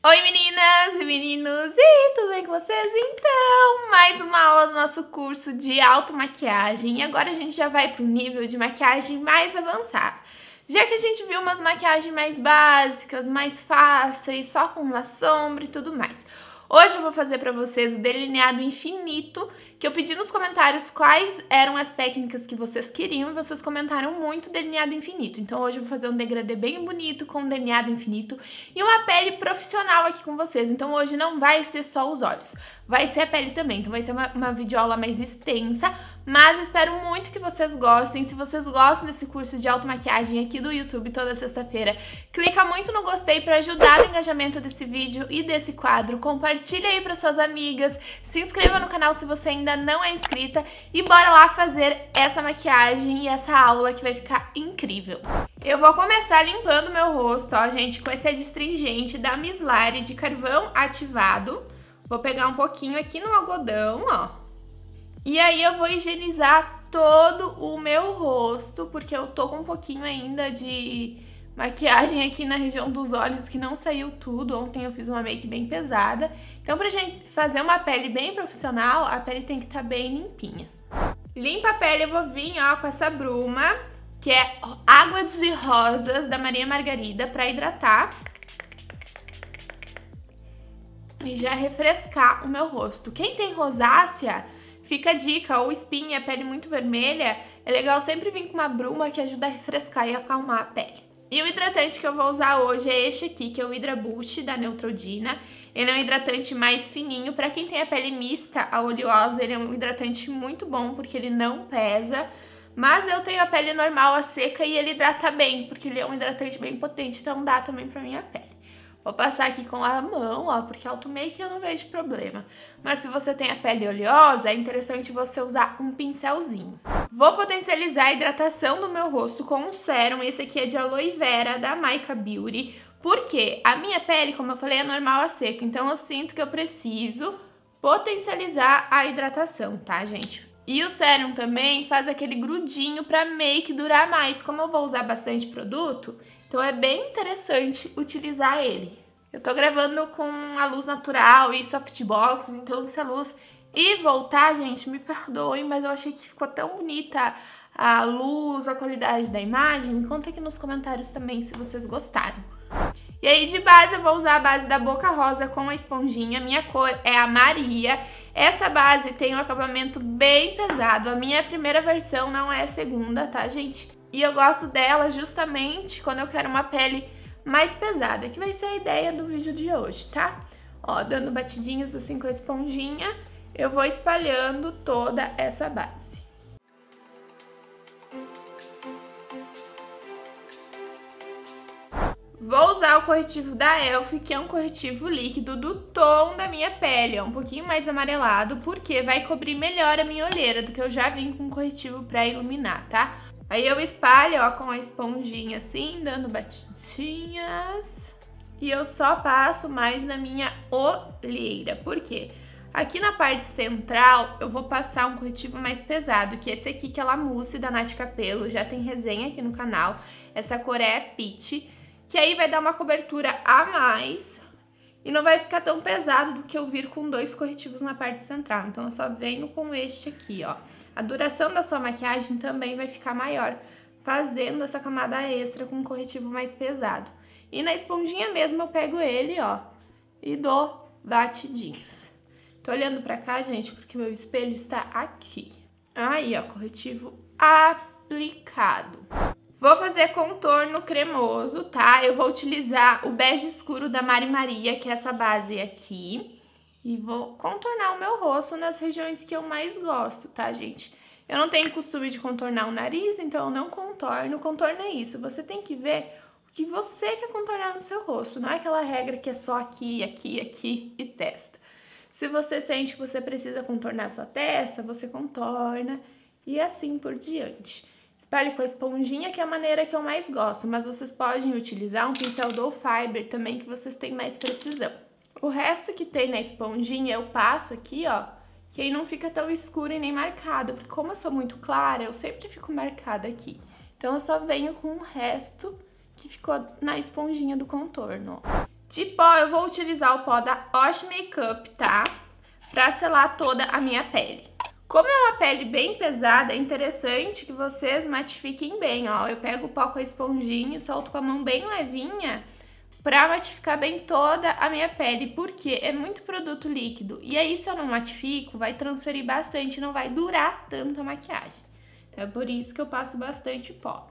Oi meninas e meninos, e tudo bem com vocês? Então, mais uma aula do nosso curso de automaquiagem e agora a gente já vai para o nível de maquiagem mais avançado Já que a gente viu umas maquiagens mais básicas, mais fáceis, só com uma sombra e tudo mais. Hoje eu vou fazer para vocês o delineado infinito, que eu pedi nos comentários quais eram as técnicas que vocês queriam e vocês comentaram muito delineado infinito. Então hoje eu vou fazer um degradê bem bonito com um delineado infinito e uma pele profissional aqui com vocês. Então hoje não vai ser só os olhos, vai ser a pele também. Então vai ser uma, uma videoaula mais extensa, mas espero muito que vocês gostem. Se vocês gostam desse curso de automaquiagem aqui do YouTube toda sexta-feira, clica muito no gostei para ajudar no engajamento desse vídeo e desse quadro. Compartilha aí para suas amigas, se inscreva no canal se você ainda não é inscrita e bora lá fazer essa maquiagem e essa aula que vai ficar incrível. Eu vou começar limpando meu rosto, ó, gente, com esse adstringente da Mislari de carvão ativado. Vou pegar um pouquinho aqui no algodão, ó. E aí eu vou higienizar todo o meu rosto, porque eu tô com um pouquinho ainda de maquiagem aqui na região dos olhos que não saiu tudo. Ontem eu fiz uma make bem pesada. Então pra gente fazer uma pele bem profissional, a pele tem que estar tá bem limpinha. Limpa a pele, eu vou vir ó, com essa bruma, que é água de rosas da Maria Margarida pra hidratar. E já refrescar o meu rosto. Quem tem rosácea Fica a dica, ou espinha, pele muito vermelha, é legal sempre vir com uma bruma que ajuda a refrescar e acalmar a pele. E o hidratante que eu vou usar hoje é este aqui, que é o Hydra Boost da Neutrodina. Ele é um hidratante mais fininho, para quem tem a pele mista a oleosa, ele é um hidratante muito bom, porque ele não pesa. Mas eu tenho a pele normal, a seca, e ele hidrata bem, porque ele é um hidratante bem potente, então dá também pra minha pele. Vou passar aqui com a mão, ó, porque auto-make eu não vejo problema. Mas se você tem a pele oleosa, é interessante você usar um pincelzinho. Vou potencializar a hidratação do meu rosto com um sérum. Esse aqui é de aloe vera, da Maica Beauty. Porque a minha pele, como eu falei, é normal a seca. Então eu sinto que eu preciso potencializar a hidratação, tá, gente? E o sérum também faz aquele grudinho para make durar mais. Como eu vou usar bastante produto, então é bem interessante utilizar ele. Eu tô gravando com a luz natural e softbox, então se a luz e voltar, gente, me perdoem, mas eu achei que ficou tão bonita a luz, a qualidade da imagem. conta aqui nos comentários também se vocês gostaram. E aí de base eu vou usar a base da Boca Rosa com a esponjinha, minha cor é a Maria. Essa base tem um acabamento bem pesado, a minha primeira versão não é a segunda, tá gente? E eu gosto dela justamente quando eu quero uma pele mais pesada, que vai ser a ideia do vídeo de hoje, tá? Ó, dando batidinhas assim com a esponjinha, eu vou espalhando toda essa base. Vou usar o corretivo da ELF, que é um corretivo líquido do tom da minha pele, é um pouquinho mais amarelado, porque vai cobrir melhor a minha olheira do que eu já vim com corretivo pra iluminar, tá? Aí eu espalho, ó, com a esponjinha assim, dando batidinhas. E eu só passo mais na minha olheira, por quê? Aqui na parte central, eu vou passar um corretivo mais pesado, que é esse aqui, que é La Mousse, da Nath Capello, já tem resenha aqui no canal. Essa cor é Peach que aí vai dar uma cobertura a mais e não vai ficar tão pesado do que eu vir com dois corretivos na parte central. Então eu só venho com este aqui, ó. A duração da sua maquiagem também vai ficar maior, fazendo essa camada extra com um corretivo mais pesado. E na esponjinha mesmo eu pego ele, ó, e dou batidinhas. Tô olhando pra cá, gente, porque meu espelho está aqui. Aí, ó, corretivo aplicado. Vou fazer contorno cremoso, tá? Eu vou utilizar o bege escuro da Mari Maria, que é essa base aqui. E vou contornar o meu rosto nas regiões que eu mais gosto, tá, gente? Eu não tenho costume de contornar o nariz, então eu não contorno. Contorno é isso, você tem que ver o que você quer contornar no seu rosto. Não é aquela regra que é só aqui, aqui, aqui e testa. Se você sente que você precisa contornar sua testa, você contorna e assim por diante pele com a esponjinha, que é a maneira que eu mais gosto, mas vocês podem utilizar um pincel do Fiber também, que vocês têm mais precisão. O resto que tem na esponjinha eu passo aqui, ó, que aí não fica tão escuro e nem marcado, porque como eu sou muito clara, eu sempre fico marcada aqui. Então eu só venho com o resto que ficou na esponjinha do contorno. De pó, eu vou utilizar o pó da Osh Makeup, tá? Pra selar toda a minha pele. Como é uma pele bem pesada, é interessante que vocês matifiquem bem, ó. Eu pego o pó com a esponjinha e solto com a mão bem levinha pra matificar bem toda a minha pele, porque é muito produto líquido. E aí, se eu não matifico, vai transferir bastante, não vai durar tanto a maquiagem. Então, é por isso que eu passo bastante pó.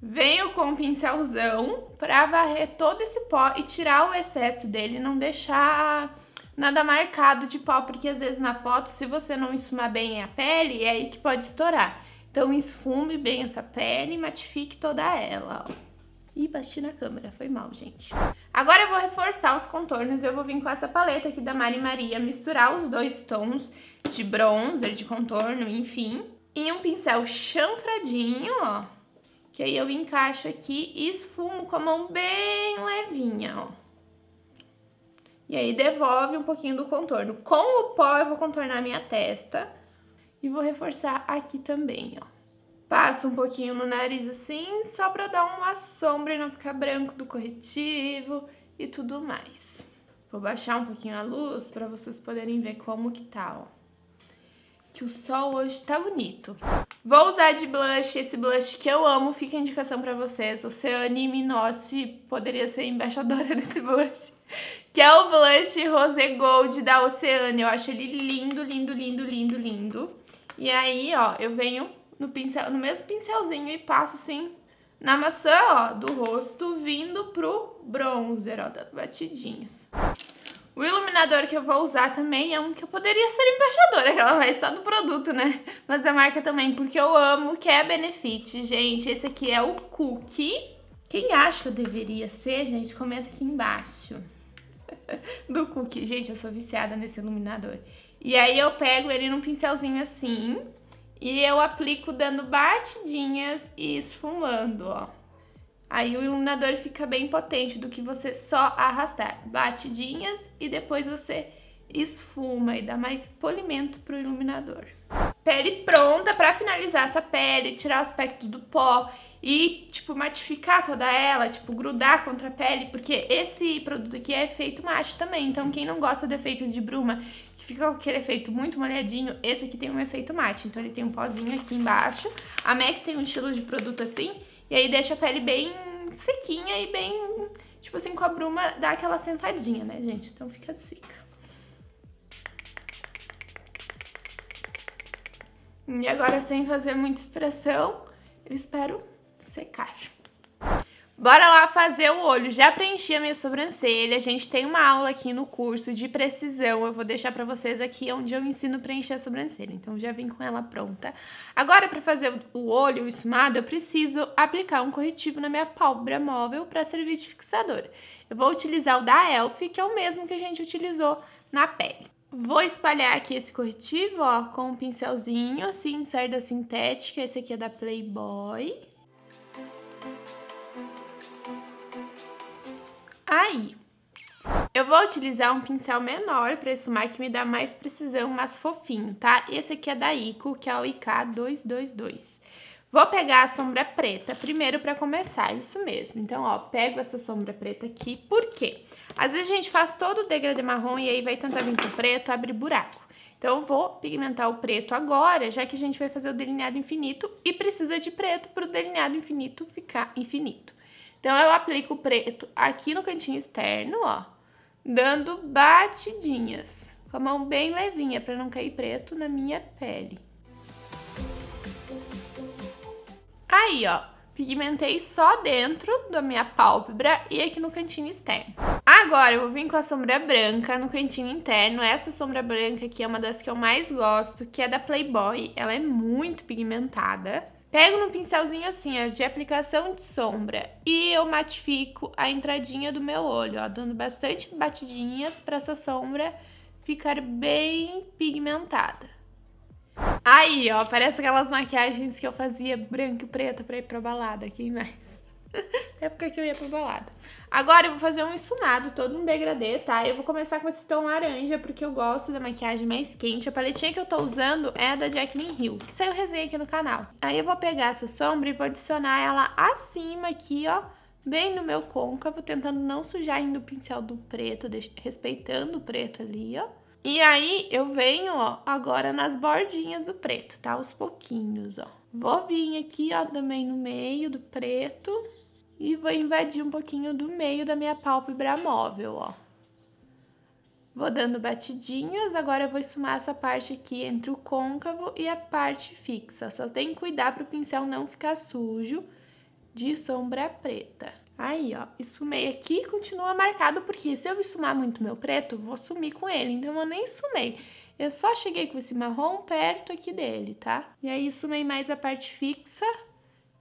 Venho com o um pincelzão pra varrer todo esse pó e tirar o excesso dele, não deixar nada marcado de tipo, pó porque às vezes na foto, se você não esfumar bem a pele, é aí que pode estourar. Então esfume bem essa pele e matifique toda ela, ó. Ih, bati na câmera, foi mal, gente. Agora eu vou reforçar os contornos, e eu vou vir com essa paleta aqui da Mari Maria, misturar os dois tons de bronzer, de contorno, enfim. E um pincel chanfradinho, ó, que aí eu encaixo aqui e esfumo com a mão bem levinha, ó. E aí devolve um pouquinho do contorno. Com o pó eu vou contornar minha testa e vou reforçar aqui também, ó. Passo um pouquinho no nariz assim, só pra dar uma sombra e não ficar branco do corretivo e tudo mais. Vou baixar um pouquinho a luz pra vocês poderem ver como que tá, ó. Que o sol hoje tá bonito. Vou usar de blush, esse blush que eu amo, fica a indicação pra vocês. Oceane Minotti poderia ser embaixadora desse blush que é o blush Rosé Gold da Oceana. Eu acho ele lindo, lindo, lindo, lindo, lindo. E aí, ó, eu venho no, pincel, no mesmo pincelzinho e passo, assim, na maçã, ó, do rosto, vindo pro bronzer, ó, dando batidinhas. O iluminador que eu vou usar também é um que eu poderia ser embaixadora, que ela vai só do produto, né? Mas da é marca também, porque eu amo, que é Benefit, gente. Esse aqui é o Cookie. Quem acha que eu deveria ser, gente, comenta aqui embaixo. do cookie. Gente, eu sou viciada nesse iluminador. E aí eu pego ele num pincelzinho assim e eu aplico dando batidinhas e esfumando, ó. Aí o iluminador fica bem potente do que você só arrastar. Batidinhas e depois você esfuma e dá mais polimento pro iluminador. Pele pronta para finalizar essa pele, tirar o aspecto do pó e, tipo, matificar toda ela, tipo, grudar contra a pele, porque esse produto aqui é efeito macho também. Então, quem não gosta do efeito de bruma, que fica com aquele efeito muito molhadinho, esse aqui tem um efeito mate. Então, ele tem um pozinho aqui embaixo. A MAC tem um estilo de produto assim, e aí deixa a pele bem sequinha e bem, tipo assim, com a bruma dá aquela sentadinha, né, gente? Então, fica de dica. E agora, sem fazer muita expressão, eu espero secar. Bora lá fazer o olho. Já preenchi a minha sobrancelha. A gente tem uma aula aqui no curso de precisão. Eu vou deixar para vocês aqui onde eu ensino a preencher a sobrancelha. Então já vim com ela pronta. Agora para fazer o olho, o esfumado, eu preciso aplicar um corretivo na minha pálpebra móvel para servir de fixador. Eu vou utilizar o da Elf, que é o mesmo que a gente utilizou na pele. Vou espalhar aqui esse corretivo, ó, com um pincelzinho, assim, de sintética. Esse aqui é da Playboy. aí. Eu vou utilizar um pincel menor para esfumar que me dá mais precisão, mas fofinho, tá? Esse aqui é da Ico, que é o IK222. Vou pegar a sombra preta primeiro para começar, é isso mesmo. Então, ó, pego essa sombra preta aqui, por quê? Às vezes a gente faz todo o degradê marrom e aí vai tentar vir pro preto, abre buraco. Então, vou pigmentar o preto agora, já que a gente vai fazer o delineado infinito e precisa de preto para o delineado infinito ficar infinito. Então, eu aplico o preto aqui no cantinho externo, ó, dando batidinhas, com a mão bem levinha, para não cair preto na minha pele. Aí, ó, pigmentei só dentro da minha pálpebra e aqui no cantinho externo. Agora eu vou vir com a sombra branca no cantinho interno. Essa sombra branca aqui é uma das que eu mais gosto, que é da Playboy. Ela é muito pigmentada. Pego num pincelzinho assim, as de aplicação de sombra e eu matifico a entradinha do meu olho, ó, dando bastante batidinhas para essa sombra ficar bem pigmentada. Aí, ó, parece aquelas maquiagens que eu fazia branco e preto pra ir pra balada, quem mais? época que eu ia pra balada. Agora eu vou fazer um estunado todo um degradê, tá? Eu vou começar com esse tom laranja, porque eu gosto da maquiagem mais quente. A paletinha que eu tô usando é da Jacqueline Hill, que saiu resenha aqui no canal. Aí eu vou pegar essa sombra e vou adicionar ela acima aqui, ó, bem no meu côncavo, tentando não sujar ainda o pincel do preto, respeitando o preto ali, ó. E aí, eu venho, ó, agora nas bordinhas do preto, tá? Os pouquinhos, ó. Vou vir aqui, ó, também no meio do preto. E vou invadir um pouquinho do meio da minha pálpebra móvel, ó. Vou dando batidinhas, agora eu vou esfumar essa parte aqui entre o côncavo e a parte fixa. Só tem que cuidar para o pincel não ficar sujo de sombra preta. Aí, ó, esfumei aqui continua marcado, porque se eu esfumar muito meu preto, vou sumir com ele. Então, eu nem esfumei. Eu só cheguei com esse marrom perto aqui dele, tá? E aí, esfumei mais a parte fixa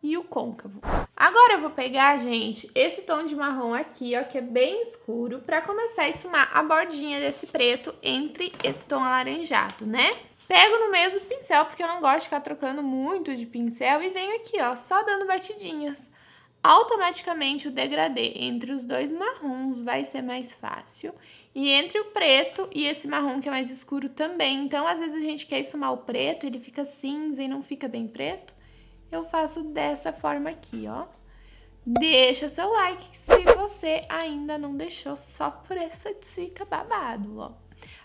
e o côncavo. Agora eu vou pegar, gente, esse tom de marrom aqui, ó, que é bem escuro, para começar a esfumar a bordinha desse preto entre esse tom alaranjado, né? Pego no mesmo pincel, porque eu não gosto de ficar trocando muito de pincel, e venho aqui, ó, só dando batidinhas. Automaticamente o degradê entre os dois marrons vai ser mais fácil. E entre o preto e esse marrom que é mais escuro também. Então, às vezes a gente quer esfumar o preto, ele fica cinza e não fica bem preto eu faço dessa forma aqui, ó. Deixa seu like se você ainda não deixou só por essa dica babado, ó.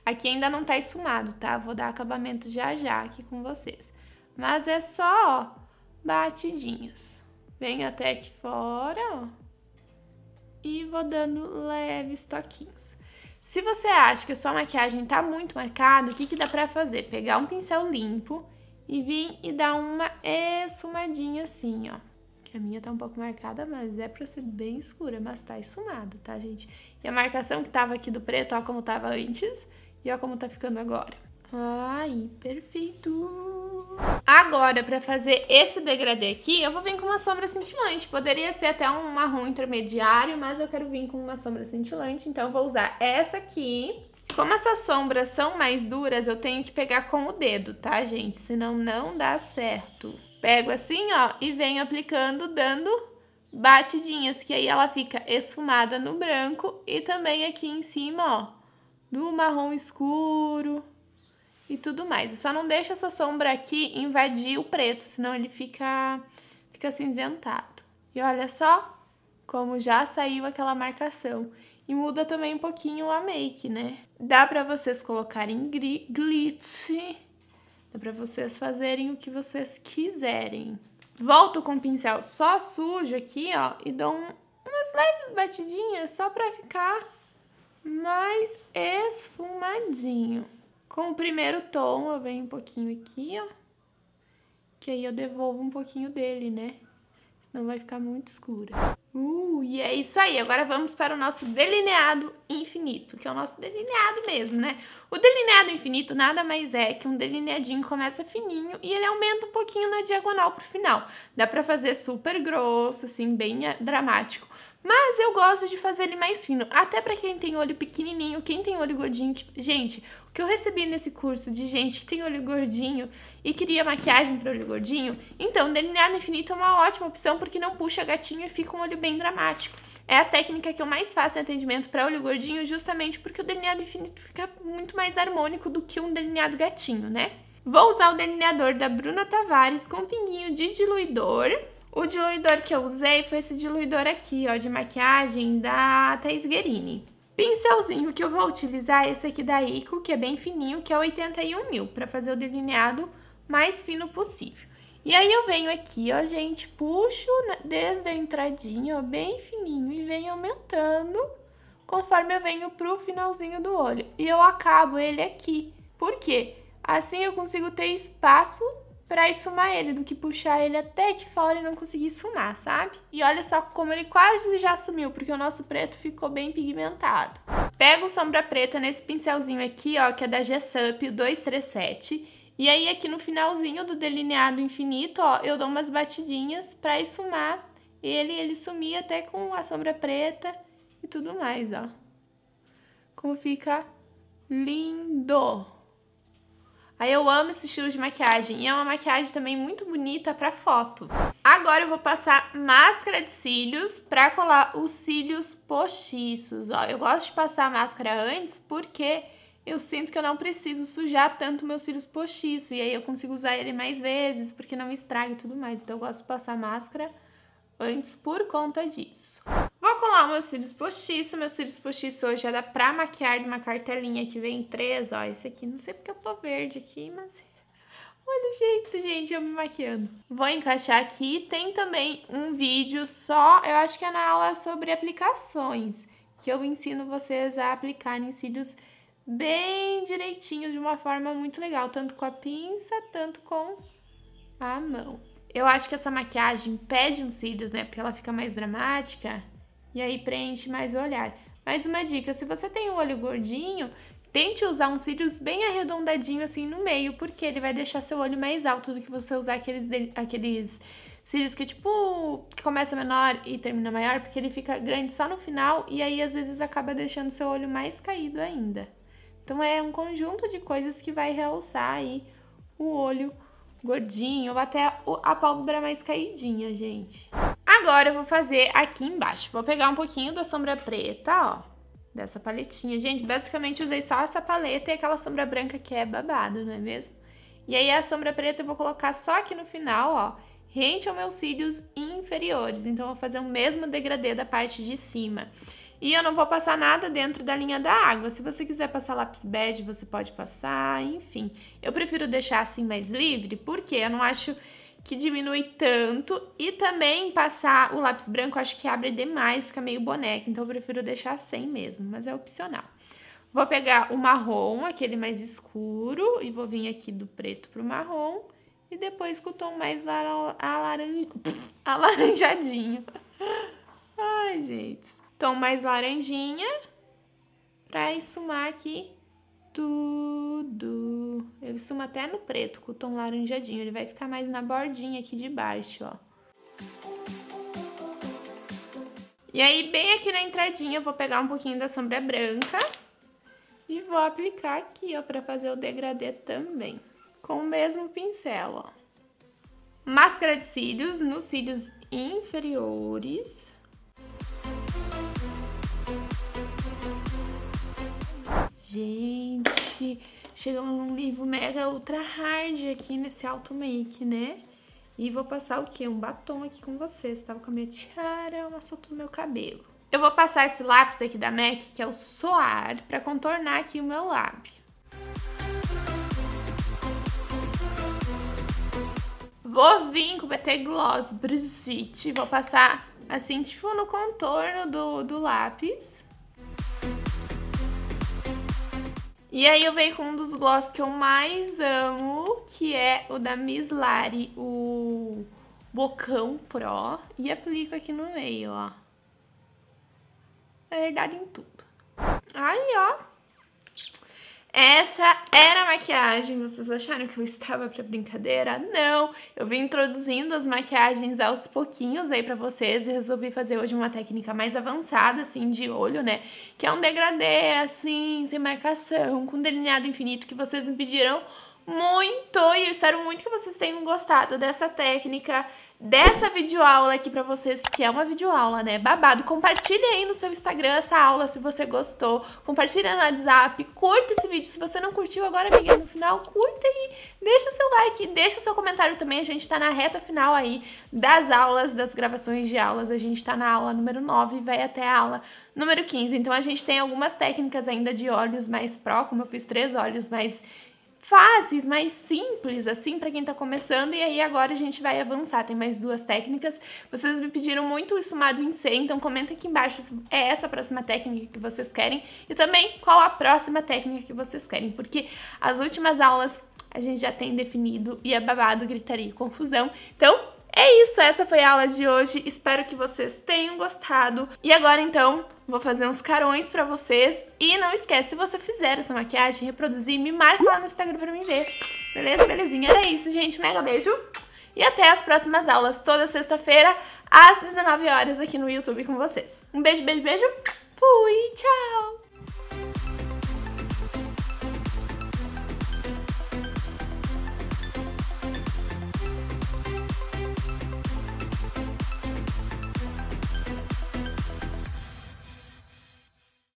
Aqui ainda não tá esfumado, tá? Vou dar acabamento já já aqui com vocês. Mas é só, ó, batidinhas. Venho até aqui fora, ó. E vou dando leves toquinhos. Se você acha que a sua maquiagem tá muito marcada, o que que dá pra fazer? Pegar um pincel limpo e vim e dar uma esfumadinha assim, ó. A minha tá um pouco marcada, mas é pra ser bem escura, mas tá esfumada, tá, gente? E a marcação que tava aqui do preto, ó como tava antes, e ó como tá ficando agora. Ai, perfeito! Agora, pra fazer esse degradê aqui, eu vou vir com uma sombra cintilante. Poderia ser até um marrom intermediário, mas eu quero vir com uma sombra cintilante, então eu vou usar essa aqui, como essas sombras são mais duras, eu tenho que pegar com o dedo, tá, gente? Senão não dá certo. Pego assim, ó, e venho aplicando, dando batidinhas, que aí ela fica esfumada no branco e também aqui em cima, ó, do marrom escuro e tudo mais. Eu só não deixa essa sombra aqui invadir o preto, senão ele fica, fica cinzentado. E olha só como já saiu aquela marcação. E muda também um pouquinho a make, né? Dá para vocês colocarem glitch, dá para vocês fazerem o que vocês quiserem. Volto com o pincel só sujo aqui, ó, e dou um, umas leves batidinhas só para ficar mais esfumadinho. Com o primeiro tom, eu venho um pouquinho aqui, ó, que aí eu devolvo um pouquinho dele, né? não vai ficar muito escura. Uh, e é isso aí, agora vamos para o nosso delineado infinito, que é o nosso delineado mesmo, né? O delineado infinito nada mais é que um delineadinho começa fininho e ele aumenta um pouquinho na diagonal pro final. Dá pra fazer super grosso, assim, bem eh, dramático. Mas eu gosto de fazer ele mais fino, até para quem tem olho pequenininho, quem tem olho gordinho. Que... Gente, o que eu recebi nesse curso de gente que tem olho gordinho e queria maquiagem para olho gordinho, então delineado infinito é uma ótima opção porque não puxa gatinho e fica um olho bem dramático. É a técnica que eu mais faço em atendimento para olho gordinho, justamente porque o delineado infinito fica muito mais harmônico do que um delineado gatinho, né? Vou usar o delineador da Bruna Tavares com um pinguinho de diluidor o diluidor que eu usei foi esse diluidor aqui, ó, de maquiagem da Thais Guerini. Pincelzinho que eu vou utilizar é esse aqui da Ico, que é bem fininho, que é 81 mil, para fazer o delineado mais fino possível. E aí eu venho aqui, ó, gente, puxo desde a entradinha, ó, bem fininho, e venho aumentando conforme eu venho pro finalzinho do olho. E eu acabo ele aqui, porque assim eu consigo ter espaço para esfumar ele, do que puxar ele até que fora e não conseguir esfumar, sabe? E olha só como ele quase já sumiu, porque o nosso preto ficou bem pigmentado. Pego sombra preta nesse pincelzinho aqui, ó, que é da G-Sup 237, e aí aqui no finalzinho do delineado infinito, ó, eu dou umas batidinhas para esfumar ele, ele sumir até com a sombra preta e tudo mais, ó. Como fica lindo! Aí eu amo esse estilo de maquiagem e é uma maquiagem também muito bonita para foto. Agora eu vou passar máscara de cílios para colar os cílios postiços. Ó, eu gosto de passar a máscara antes porque eu sinto que eu não preciso sujar tanto meus cílios postiços e aí eu consigo usar ele mais vezes porque não estraga e tudo mais. Então eu gosto de passar máscara antes por conta disso. Olá meus cílios postiços. Meus cílios postiços hoje é dá pra maquiar de uma cartelinha que vem em três, ó. Esse aqui, não sei porque eu tô verde aqui, mas... Olha o jeito, gente, eu me maquiando. Vou encaixar aqui. Tem também um vídeo só, eu acho que é na aula sobre aplicações, que eu ensino vocês a aplicarem cílios bem direitinho, de uma forma muito legal, tanto com a pinça, tanto com a mão. Eu acho que essa maquiagem pede uns cílios, né? Porque ela fica mais dramática e aí preenche mais o olhar. Mais uma dica, se você tem o olho gordinho, tente usar uns cílios bem arredondadinho assim no meio, porque ele vai deixar seu olho mais alto do que você usar aqueles, aqueles cílios que tipo que começa menor e termina maior, porque ele fica grande só no final e aí às vezes acaba deixando seu olho mais caído ainda. Então é um conjunto de coisas que vai realçar aí o olho gordinho ou até a pálpebra mais caidinha, gente. Agora eu vou fazer aqui embaixo. Vou pegar um pouquinho da sombra preta, ó, dessa paletinha. Gente, basicamente usei só essa paleta e aquela sombra branca que é babado, não é mesmo? E aí a sombra preta eu vou colocar só aqui no final, ó, rente aos meus cílios inferiores. Então eu vou fazer o mesmo degradê da parte de cima. E eu não vou passar nada dentro da linha da água. Se você quiser passar lápis bege, você pode passar, enfim. Eu prefiro deixar assim mais livre, porque eu não acho que diminui tanto. E também passar o lápis branco, acho que abre demais, fica meio boneca, então eu prefiro deixar sem mesmo, mas é opcional. Vou pegar o marrom, aquele mais escuro, e vou vir aqui do preto pro marrom. E depois com o tom mais alaranjadinho. Ai, gente. Tom mais laranjinha. Pra esfumar aqui tudo. Eu costumo até no preto, com o tom laranjadinho. Ele vai ficar mais na bordinha aqui de baixo, ó. E aí, bem aqui na entradinha, eu vou pegar um pouquinho da sombra branca e vou aplicar aqui, ó, pra fazer o degradê também. Com o mesmo pincel, ó. Máscara de cílios nos cílios inferiores. Gente gente chegamos num livro mega ultra hard aqui nesse alto make, né? E vou passar o quê? Um batom aqui com vocês. Tava com a minha tiara, uma solta no meu cabelo. Eu vou passar esse lápis aqui da MAC, que é o Soar, pra contornar aqui o meu lábio. Vou vir com o BT Gloss Brigitte, vou passar assim, tipo no contorno do, do lápis. E aí eu venho com um dos gloss que eu mais amo, que é o da Miss Lari, o Bocão Pro. E aplico aqui no meio, ó. Na verdade, em tudo. Aí, ó, essa era a maquiagem. Vocês acharam que eu estava para brincadeira? Não! Eu vim introduzindo as maquiagens aos pouquinhos aí para vocês e resolvi fazer hoje uma técnica mais avançada, assim, de olho, né? Que é um degradê, assim, sem marcação, com delineado infinito que vocês me pediram muito e eu espero muito que vocês tenham gostado dessa técnica, dessa videoaula aqui pra vocês, que é uma videoaula, né? Babado. Compartilhe aí no seu Instagram essa aula se você gostou, compartilha no WhatsApp, curta esse vídeo. Se você não curtiu agora, amiguinha, no final, curta aí, deixa seu like, deixa seu comentário também. A gente tá na reta final aí das aulas, das gravações de aulas. A gente tá na aula número 9 e vai até a aula número 15. Então a gente tem algumas técnicas ainda de olhos mais pró, como eu fiz três olhos mais fáceis, mais simples, assim, para quem tá começando. E aí agora a gente vai avançar, tem mais duas técnicas. Vocês me pediram muito o esfumado em C, então comenta aqui embaixo se é essa a próxima técnica que vocês querem e também qual a próxima técnica que vocês querem, porque as últimas aulas a gente já tem definido e é babado, gritaria e confusão. Então, é isso, essa foi a aula de hoje. Espero que vocês tenham gostado. E agora então, vou fazer uns carões pra vocês. E não esquece, se você fizer essa maquiagem, reproduzir, me marca lá no Instagram pra mim ver. Beleza? Belezinha? Era isso, gente. Mega beijo. E até as próximas aulas, toda sexta-feira, às 19 horas aqui no YouTube com vocês. Um beijo, beijo, beijo. Fui, tchau!